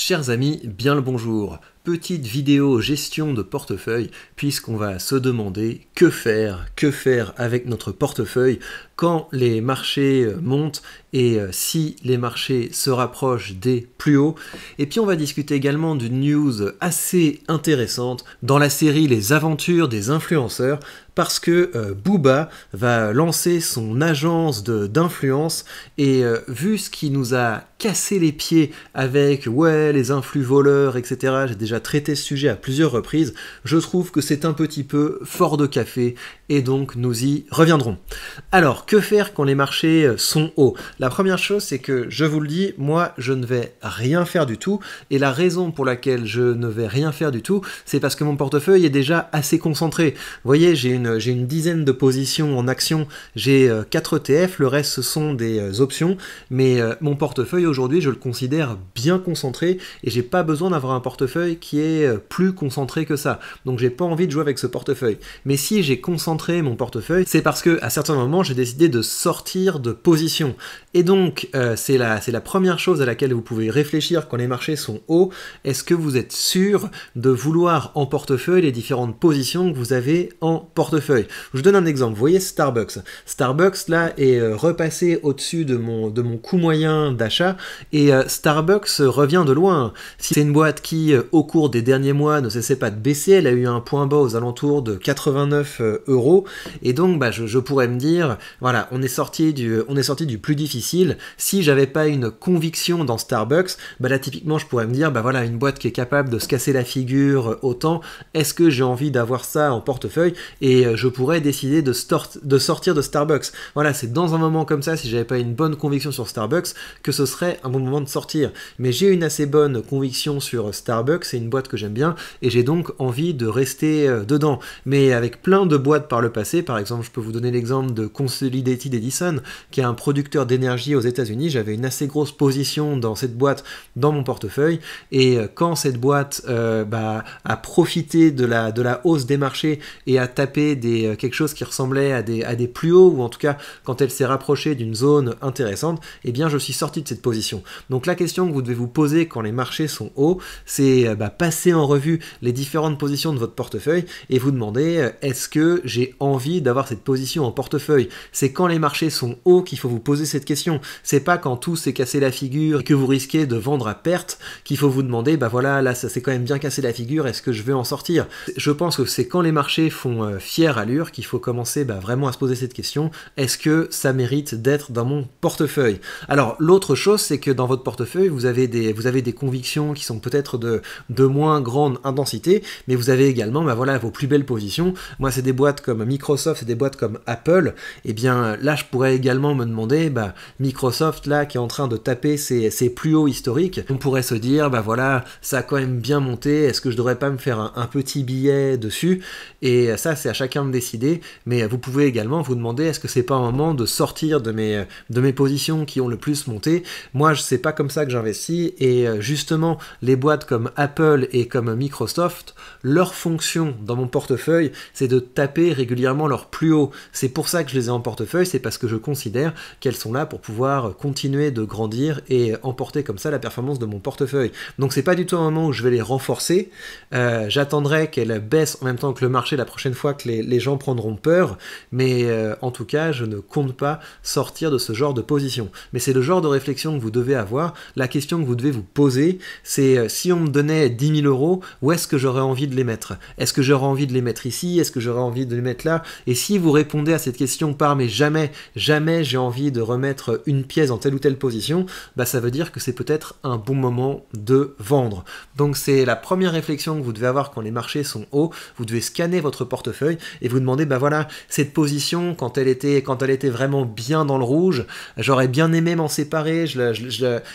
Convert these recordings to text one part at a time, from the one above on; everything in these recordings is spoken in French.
Chers amis, bien le bonjour petite vidéo gestion de portefeuille, puisqu'on va se demander que faire, que faire avec notre portefeuille quand les marchés euh, montent et euh, si les marchés se rapprochent des plus hauts. Et puis on va discuter également d'une news assez intéressante dans la série Les aventures des influenceurs parce que euh, Booba va lancer son agence d'influence et vu ce qui nous a cassé les pieds avec ouais les influx voleurs etc. J'ai déjà traité ce sujet à plusieurs reprises, je trouve que c'est un petit peu fort de café et donc nous y reviendrons. Alors, que faire quand les marchés euh, sont hauts La première chose, c'est que je vous le dis, moi, je ne vais rien faire du tout et la raison pour laquelle je ne vais rien faire du tout, c'est parce que mon portefeuille est déjà assez concentré. Vous voyez, j'ai une, j'ai une dizaine de positions en action, j'ai 4 euh, ETF, le reste ce sont des euh, options, mais mon portefeuille aujourd'hui, je le considère bien concentré et j'ai pas besoin d'avoir un portefeuille qui est euh, plus concentré que ça. Donc j'ai pas envie de jouer avec ce portefeuille. Mais si j'ai concentré mon portefeuille, c'est parce que à certains moments j'ai décidé de sortir de position. Et donc euh, c'est la, la première chose à laquelle vous pouvez réfléchir quand les marchés sont hauts. Est-ce que vous êtes sûr de vouloir en portefeuille les différentes positions que vous avez en portefeuille Je vous donne un exemple. Vous voyez Starbucks. Starbucks là est euh, repassé au-dessus de mon, de mon coût moyen d'achat et Starbucks revient de loin. Si c'est une boîte qui, au cours des derniers mois ne cessait pas de baisser. Elle a eu un point bas aux alentours de 89 euh, euros. Et donc, bah, je, pourrais me dire, voilà, on est sorti du, on est sorti du plus difficile. Si j'avais pas une conviction dans Starbucks, bah là, typiquement, je pourrais me dire, bah voilà, une boîte qui est capable de se casser la figure euh, autant, est-ce que j'ai envie d'avoir ça en portefeuille Et euh, je pourrais décider de, de sortir de Starbucks. Voilà, c'est dans un moment comme ça, si j'avais pas une bonne conviction sur Starbucks, que ce serait un bon moment de sortir. Mais j'ai une assez bonne conviction sur Starbucks et une boîte que j'aime bien et j'ai donc envie de rester euh, dedans. Mais avec plein de boîtes par le passé, par exemple, je peux vous donner l'exemple de Consolidated Edison, qui est un producteur d'énergie aux États-Unis. J'avais une assez grosse position dans cette boîte dans mon portefeuille et euh, quand cette boîte euh, bah, a profité de la, de la hausse des marchés et a tapé des, quelque chose qui ressemblait à des, à des plus hauts ou en tout cas quand elle s'est rapprochée d'une zone intéressante, eh bien je suis sorti de cette position. Donc la question que vous devez vous poser quand les marchés sont hauts, c'est bah, passer en revue les différentes positions de votre portefeuille et vous demander euh, est-ce que j'ai envie d'avoir cette position en portefeuille C'est quand les marchés sont hauts qu'il faut vous poser cette question. C'est pas quand tout s'est cassé la figure et que vous risquez de vendre à perte qu'il faut vous demander bah voilà, là ça s'est quand même bien cassé la figure, est-ce que je veux en sortir Je pense que c'est quand les marchés font euh, fière allure qu'il faut commencer bah, vraiment à se poser cette question est-ce que ça mérite d'être dans mon portefeuille Alors l'autre chose, c'est que dans votre portefeuille, vous avez des, vous avez des convictions qui sont peut-être de de moins grande intensité, mais vous avez également bah voilà, vos plus belles positions. Moi, c'est des boîtes comme Microsoft, c'est des boîtes comme Apple. Et eh bien là, je pourrais également me demander, bah, Microsoft, là, qui est en train de taper ses, plus hauts historiques, on pourrait se dire, bah voilà, ça a quand même bien monté, est-ce que je devrais pas me faire un, petit billet dessus Et ça, c'est à chacun de décider, mais vous pouvez également vous demander, est-ce que c'est pas un moment de sortir de mes, de mes positions qui ont le plus monté Moi, je sais pas comme ça que j'investis, et euh, justement, les boîtes comme Apple, et comme Microsoft, leur fonction dans mon portefeuille, c'est de taper régulièrement leur plus haut. C'est pour ça que je les ai en portefeuille, c'est parce que je considère qu'elles sont là pour pouvoir continuer de grandir et emporter comme ça la performance de mon portefeuille. Donc c'est pas du tout un moment où je vais les renforcer. Euh, j'attendrai qu'elles baissent en même temps que le marché la prochaine fois que les, gens prendront peur, mais euh, en tout cas, je ne compte pas sortir de ce genre de position. Mais c'est le genre de réflexion que vous devez avoir. La question que vous devez vous poser, c'est euh, si on me donnait 10 000 euros, où est-ce que j'aurais envie de les mettre Est-ce que j'aurais envie de les mettre ici Est-ce que j'aurais envie de les mettre là Et si vous répondez à cette question par mais jamais, jamais j'ai envie de remettre une pièce dans telle ou telle position, bah ça veut dire que c'est peut-être un bon moment de vendre. Donc c'est la première réflexion que vous devez avoir quand les marchés sont hauts, vous devez scanner votre portefeuille et vous demander bah voilà, cette position quand elle était quand elle était vraiment bien dans le rouge, j'aurais bien aimé m'en séparer, je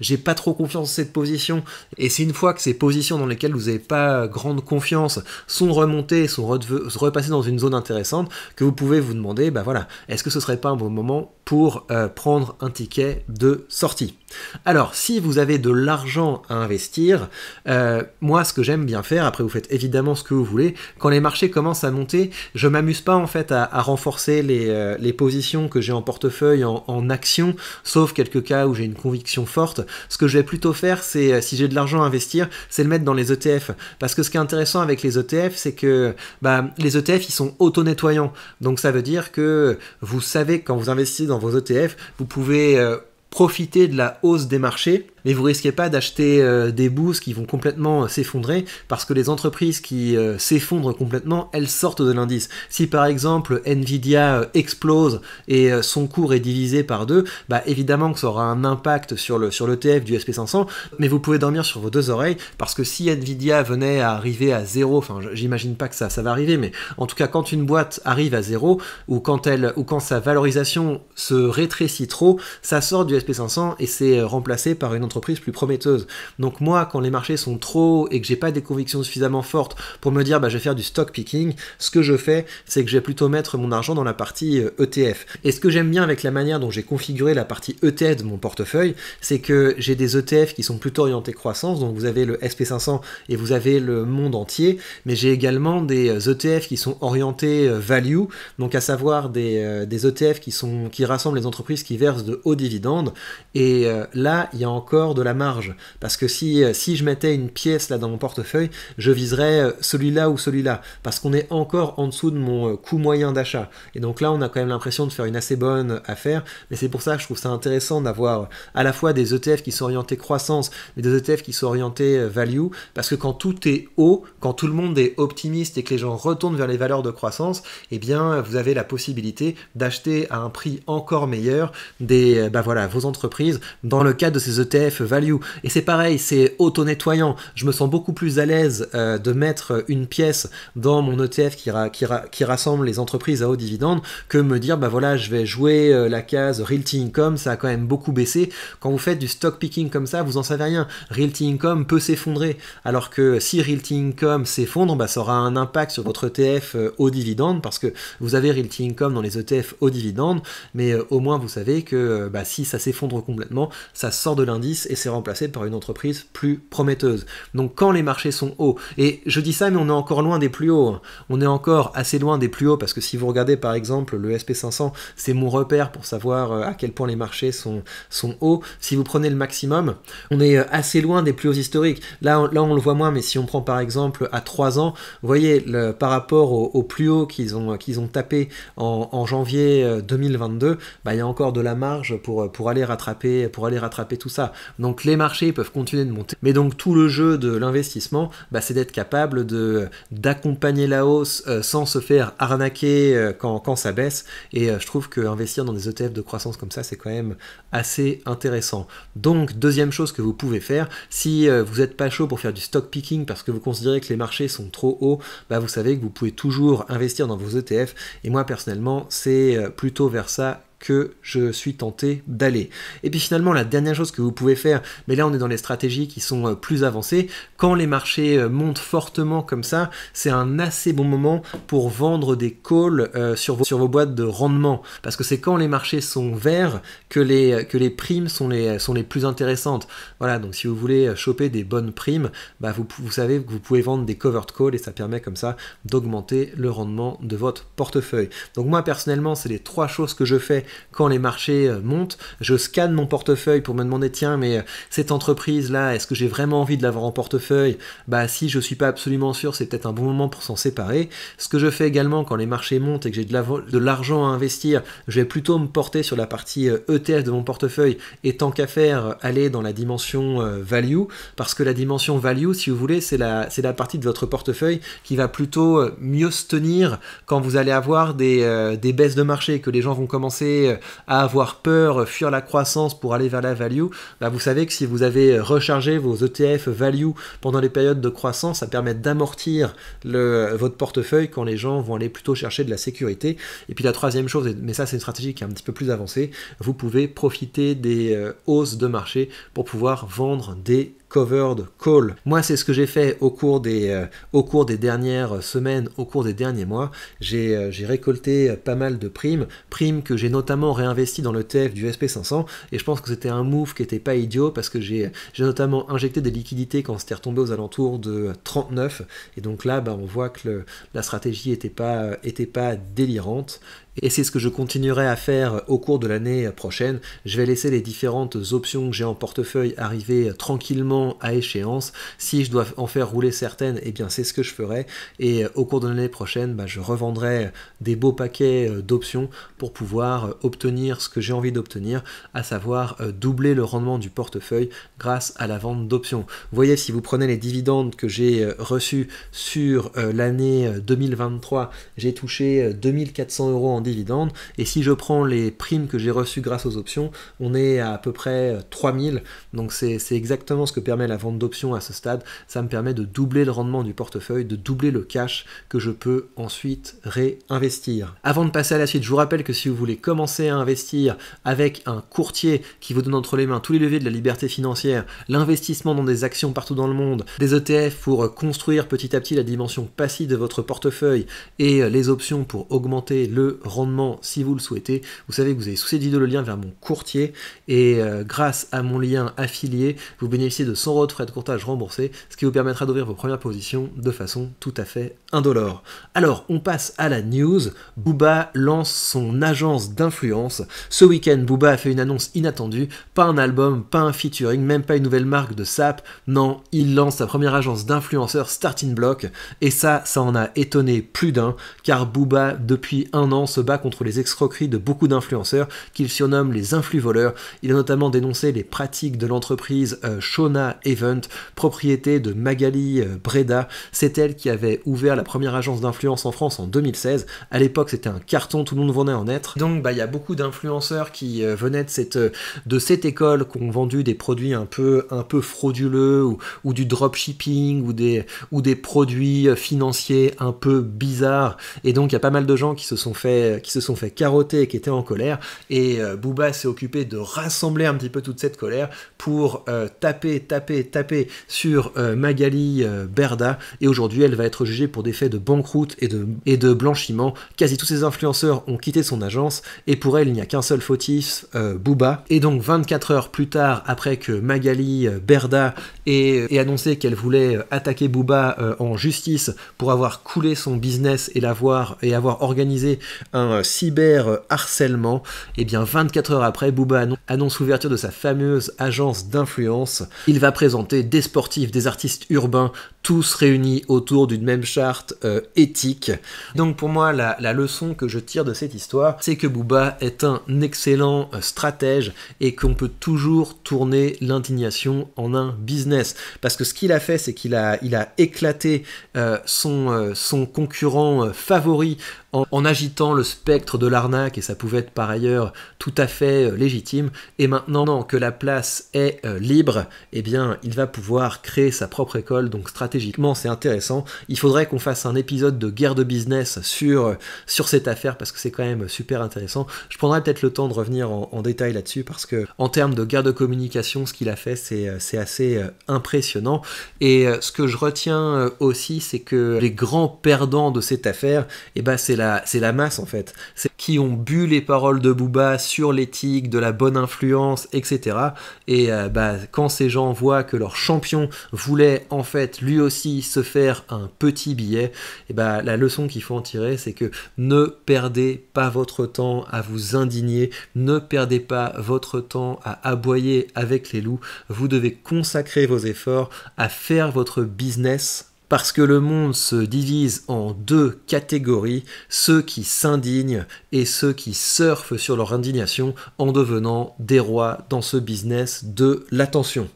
j'ai pas trop confiance en cette position et c'est une fois que ces positions lesquels lesquelles vous n'avez pas grande confiance sont remontés sont repassés dans une zone intéressante, que vous pouvez vous demander, bah voilà, est-ce que ce serait pas un bon moment pour euh, prendre un ticket de sortie Alors, si vous avez de l'argent à investir, euh, moi, ce que j'aime bien faire, après vous faites évidemment ce que vous voulez, quand les marchés commencent à monter, je m'amuse pas en fait à, renforcer euh, les, positions que j'ai en portefeuille en, action, sauf quelques cas où j'ai une conviction forte. Ce que je vais plutôt faire, c'est si j'ai de l'argent à investir, c'est le mettre dans les ETF. Parce que ce qui est intéressant avec les ETF, c'est que bah, les ETF, ils sont auto-nettoyants. Donc ça veut dire que vous savez, quand vous investissez dans vos ETF, vous pouvez euh, profiter de la hausse des marchés mais vous risquez pas d'acheter euh, des bourses qui vont complètement euh, s'effondrer parce que les entreprises qui euh, s'effondrent complètement, elles sortent de l'indice. Si par exemple Nvidia explose et son cours est divisé par deux, bah évidemment que ça aura un impact sur le sur le TF du SP500, mais vous pouvez dormir sur vos deux oreilles parce que si Nvidia venait à arriver à zéro, enfin j'imagine pas que ça ça va arriver, mais en tout cas quand une boîte arrive à zéro ou quand elle ou quand sa valorisation se rétrécit trop, ça sort du SP500 et c'est remplacé par une autre plus prometteuse. Donc moi, quand les marchés sont trop et que j'ai pas des convictions suffisamment fortes pour me dire bah, je vais faire du stock picking, ce que je fais, c'est que je vais plutôt mettre mon argent dans la partie ETF. Euh, e et ce que j'aime bien avec la manière dont j'ai configuré la partie ETF de mon portefeuille, c'est que j'ai des ETF qui sont plutôt orientés croissance, donc vous avez le SP500 et vous avez le monde entier, mais j'ai également des ETF euh, e qui sont orientés euh, value, donc à savoir des, des ETF qui, sont, qui rassemblent les entreprises qui versent de hauts dividendes. Et là, il y a encore de la marge. Parce que si, euh, si je mettais une pièce là dans mon portefeuille, je viserais euh, celui-là ou celui-là. Parce qu'on est encore en dessous de mon euh, coût moyen d'achat. Et donc là, on a quand même l'impression de faire une assez bonne affaire. Mais c'est pour ça que je trouve ça intéressant d'avoir à la fois des ETF qui sont orientés croissance, mais des ETF qui sont orientés value. Parce que quand tout est haut, quand tout le monde est optimiste et que les gens retournent vers les valeurs de croissance, eh bien, vous avez la possibilité d'acheter à un prix encore meilleur des, bah voilà, vos entreprises dans le cadre de ces ETF value. Et c'est pareil, c'est auto-nettoyant. Je me sens beaucoup plus à l'aise euh, de mettre une pièce dans mon ETF qui, rassemble les entreprises à haut dividende que me dire, bah voilà, je vais jouer euh, la case Realty Income, ça a quand même beaucoup baissé. Quand vous faites du stock picking comme ça, vous en savez rien. Realty Income peut s'effondrer. Alors que si Realty Income s'effondre, bah, ça aura un impact sur votre ETF euh, haut dividende parce que vous avez Realty Income dans les ETF haut dividende, mais au moins vous savez que bah, si ça s'effondre complètement, ça sort de l'indice et c'est remplacé par une entreprise plus prometteuse. Donc quand les marchés sont hauts, et je dis ça mais on est encore loin des plus hauts, hein. on est encore assez loin des plus hauts parce que si vous regardez par exemple le SP500, c'est mon repère pour savoir euh, à quel point les marchés sont, sont hauts, si vous prenez le maximum, on est euh, assez loin des plus hauts historiques. Là on, là on le voit moins mais si on prend par exemple à 3 ans, vous voyez par rapport aux plus hauts qu'ils ont, qu'ils ont tapé en, janvier 2022, euh, bah, il y a encore de la marge pour, pour, aller rattraper, pour aller rattraper tout ça. Donc les marchés peuvent continuer de monter. Mais donc tout le jeu de l'investissement, bah, c'est d'être capable de euh, d'accompagner la hausse euh, sans se faire arnaquer euh, quand, ça baisse. Et je trouve que investir dans des ETF de croissance comme ça, c'est quand même assez intéressant. Donc deuxième chose que vous pouvez faire, si vous n'êtes pas chaud pour faire du stock picking parce que vous considérez que les marchés sont trop hauts, bah, vous savez que vous pouvez toujours investir dans vos ETF. Et moi personnellement, c'est plutôt vers ça que je suis tenté d'aller. Et puis finalement, la dernière chose que vous pouvez faire, mais là on est dans les stratégies qui sont euh, plus avancées, les marchés euh, montent fortement comme ça, c'est un assez bon moment pour vendre des calls euh, sur, vos, sur vos boîtes de rendement. Parce que c'est quand les marchés sont verts que les, euh, que les primes sont les, sont les plus intéressantes. Voilà, donc si vous voulez choper des bonnes primes, bah vous, vous savez que vous pouvez vendre des covered calls et ça permet comme ça d'augmenter le rendement de votre portefeuille. Donc moi personnellement, c'est les trois choses que je fais quand les marchés montent. Je scanne mon portefeuille pour me demander, tiens, mais cette entreprise-là, est-ce que j'ai vraiment envie de l'avoir en portefeuille bah si je suis pas absolument sûr, c'est peut-être un bon moment pour s'en séparer. Ce que je fais également quand les marchés montent et que j'ai de l'argent à investir, je vais plutôt me porter sur la partie ETF euh, e de mon portefeuille et tant qu'à faire, euh, aller dans la dimension euh, value, parce que la dimension value, si vous voulez, c'est la, la partie de votre portefeuille qui va plutôt mieux se tenir quand vous allez avoir des, baisses de marché, que les gens vont commencer à avoir peur, fuir la croissance pour aller vers la value. Bah vous savez que si vous avez rechargé vos ETF value pendant les périodes de croissance, ça permet d'amortir votre portefeuille quand les gens vont aller plutôt chercher de la sécurité. Et puis la troisième chose, mais ça c'est une stratégie qui est un petit peu plus avancée, vous pouvez profiter des euh, hausses de marché pour pouvoir vendre des covered call. Moi, c'est ce que j'ai fait au cours, des, euh, au cours des dernières semaines, au cours des derniers mois. J'ai euh, récolté euh, pas mal de primes, primes que j'ai notamment réinvesti dans le TF du SP500, et je pense que c'était un move qui n'était pas idiot parce que j'ai notamment injecté des liquidités quand c'était retombé aux alentours de 39, et donc là, bah, on voit que la stratégie n'était pas, était pas délirante et c'est ce que je continuerai à faire au cours de l'année prochaine. Je vais laisser les différentes options que j'ai en portefeuille arriver tranquillement à échéance. Si je dois en faire rouler certaines, eh bien c'est ce que je ferai. Et euh, au cours de l'année prochaine, bah, je revendrai des beaux paquets euh, d'options pour pouvoir euh, obtenir ce que j'ai envie d'obtenir, à savoir doubler le rendement du portefeuille grâce à la vente d'options. Vous voyez, si vous prenez les dividendes que j'ai reçus sur l'année 2023, j'ai touché 2400 euros en dividende. Et si je prends les primes que j'ai reçues grâce aux options, on est à, à peu près 3000. Euh, Donc c'est exactement ce que permet la vente d'options à ce stade. Ça me permet de doubler le rendement du portefeuille, de doubler le cash que je peux ensuite réinvestir. Avant de passer à la suite, je vous rappelle que si vous voulez commencer à investir avec un courtier qui vous donne entre les mains tous les leviers de la liberté financière, l'investissement dans des actions partout dans le monde, des ETF pour construire petit à petit la dimension passive de votre portefeuille et les options pour augmenter le si vous le souhaitez. Vous savez que vous avez sous cette vidéo le lien vers mon courtier et euh, grâce à mon lien affilié, vous bénéficiez de 100 euros de frais de courtage remboursés, ce qui vous permettra d'ouvrir vos premières positions de façon tout à fait alors, on passe à la news. Booba lance son agence d'influence. Ce week-end, Booba a fait une annonce inattendue. Pas un album, pas un featuring, même pas une nouvelle marque de sap. Non, il lance sa première agence d'influenceurs Starting Block. Et ça, ça en a étonné plus d'un, car Booba, depuis un an, se bat contre les escroqueries de beaucoup d'influenceurs qu'il surnomme les influx voleurs. Il a notamment dénoncé les pratiques de l'entreprise euh, Shona Event, propriété de Magali euh, Breda. C'est elle qui avait ouvert la première agence d'influence en France en 2016. À l'époque, c'était un carton, tout le monde venait en être. Donc, bah, il y a beaucoup d'influenceurs qui euh, venaient de cette, euh, de cette école, qui ont vendu des produits un peu, un peu frauduleux, ou, ou du dropshipping, ou des, ou des produits euh, financiers un peu bizarres. Et donc, il y a pas mal de gens qui se sont fait, qui se sont fait carotter et qui étaient en colère. Et Booba s'est occupé de rassembler un petit peu toute cette colère pour taper, taper, taper sur Magali Berda. Et aujourd'hui, elle va être jugée pour des fait de banqueroute et de, blanchiment. Quasi tous ses influenceurs ont quitté son agence et pour elle, il n'y a qu'un seul fautif, euh, Booba. Et donc 24 heures plus tard, après que Magali euh, Berda ait, annoncé qu'elle voulait euh, attaquer Booba en justice pour avoir coulé son business et, et avoir organisé un cyber harcèlement, et eh bien 24 heures après, Booba annonce l'ouverture de sa fameuse agence d'influence. Il va présenter des sportifs, des artistes urbains, tous réunis autour d'une même charte euh, éthique. Donc pour moi, la, leçon que je tire de cette histoire, c'est que Booba est un excellent euh, stratège et qu'on peut toujours tourner l'indignation en un business. Parce que ce qu'il a fait, c'est qu'il a, il a éclaté euh, son, son concurrent favori en, agitant le spectre de l'arnaque, et ça pouvait être par ailleurs tout à fait euh, légitime, et maintenant que la place est euh, libre, et eh bien il va pouvoir créer sa propre école, donc stratégiquement c'est intéressant. Il faudrait qu'on fasse un épisode de guerre de business sur, euh, sur cette affaire, parce que c'est quand même super intéressant. Je prendrai peut-être le temps de revenir en, détail là-dessus, parce que en termes de guerre de communication, ce qu'il a fait, c'est assez impressionnant. Et ce que je retiens aussi, c'est que les grands perdants de cette affaire, et eh ben, c'est la c'est la masse en fait. C'est qui ont bu les paroles de Booba sur l'éthique, de la bonne influence, etc. Et euh, bah, quand ces gens voient que leur champion voulait en fait lui aussi se faire un petit billet, et bah, la leçon qu'il faut en tirer, c'est que ne perdez pas votre temps à vous indigner, ne perdez pas votre temps à aboyer avec les loups. Vous devez consacrer vos efforts à faire votre business parce que le monde se divise en deux catégories, ceux qui s'indignent et ceux qui surfent sur leur indignation en devenant des rois dans ce business de l'attention.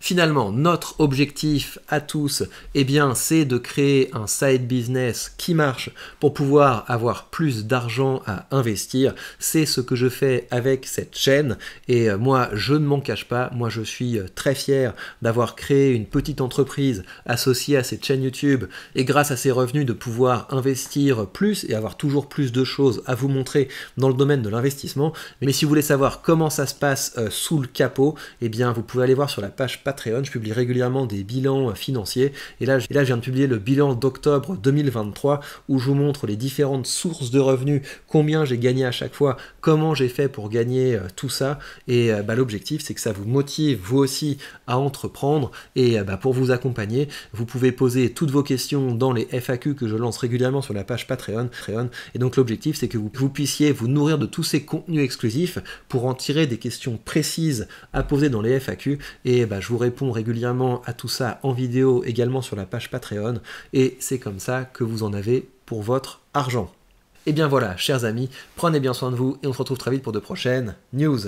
Finalement, notre objectif à tous, eh bien, c'est de créer un side business qui marche pour pouvoir avoir plus d'argent à investir. C'est ce que je fais avec cette chaîne et euh, moi, je ne m'en cache pas. Moi, je suis euh, très fier d'avoir créé une petite entreprise associée à cette chaîne YouTube et grâce à ses revenus de pouvoir investir plus et avoir toujours plus de choses à vous montrer dans le domaine de l'investissement. Mais si vous voulez savoir comment ça se passe euh, sous le capot, eh bien, vous pouvez aller voir sur la page Patreon Patreon. Je publie régulièrement des bilans financiers. Et là, je viens de publier le bilan d'octobre 2023 où je vous montre les différentes sources de revenus, combien j'ai gagné à chaque fois, comment j'ai fait pour gagner euh, tout ça. Et euh, bah, l'objectif, c'est que ça vous motive, vous aussi, à entreprendre. Et euh, bah, pour vous accompagner, vous pouvez poser toutes vos questions dans les FAQ que je lance régulièrement sur la page Patreon. Et donc l'objectif, c'est que vous, puissiez vous nourrir de tous ces contenus exclusifs pour en tirer des questions précises à poser dans les FAQ. Et bah, je vous répond réponds régulièrement à tout ça en vidéo, également sur la page Patreon, et c'est comme ça que vous en avez pour votre argent. Et eh bien voilà, chers amis, prenez bien soin de vous et on se retrouve très vite pour de prochaines news.